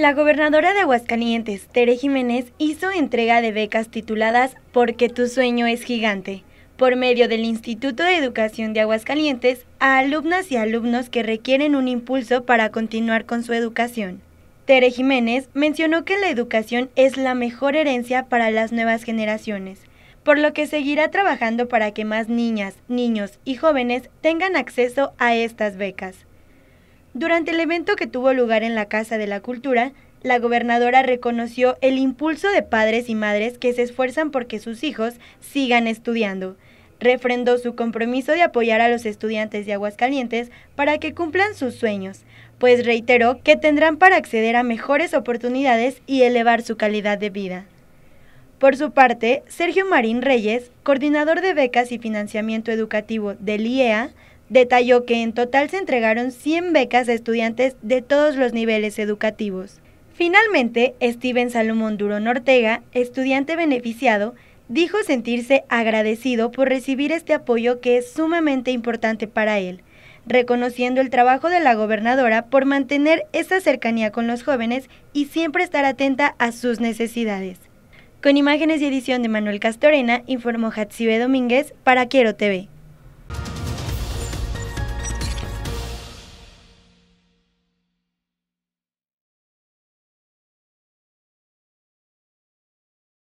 La gobernadora de Aguascalientes, Tere Jiménez, hizo entrega de becas tituladas Porque tu sueño es gigante, por medio del Instituto de Educación de Aguascalientes, a alumnas y alumnos que requieren un impulso para continuar con su educación. Tere Jiménez mencionó que la educación es la mejor herencia para las nuevas generaciones, por lo que seguirá trabajando para que más niñas, niños y jóvenes tengan acceso a estas becas. Durante el evento que tuvo lugar en la Casa de la Cultura, la gobernadora reconoció el impulso de padres y madres que se esfuerzan que sus hijos sigan estudiando. Refrendó su compromiso de apoyar a los estudiantes de Aguascalientes para que cumplan sus sueños, pues reiteró que tendrán para acceder a mejores oportunidades y elevar su calidad de vida. Por su parte, Sergio Marín Reyes, coordinador de becas y financiamiento educativo del IEA, Detalló que en total se entregaron 100 becas a estudiantes de todos los niveles educativos. Finalmente, Steven Salomón Durón Ortega, estudiante beneficiado, dijo sentirse agradecido por recibir este apoyo que es sumamente importante para él, reconociendo el trabajo de la gobernadora por mantener esa cercanía con los jóvenes y siempre estar atenta a sus necesidades. Con imágenes y edición de Manuel Castorena, informó Hatsibe Domínguez para Quiero TV.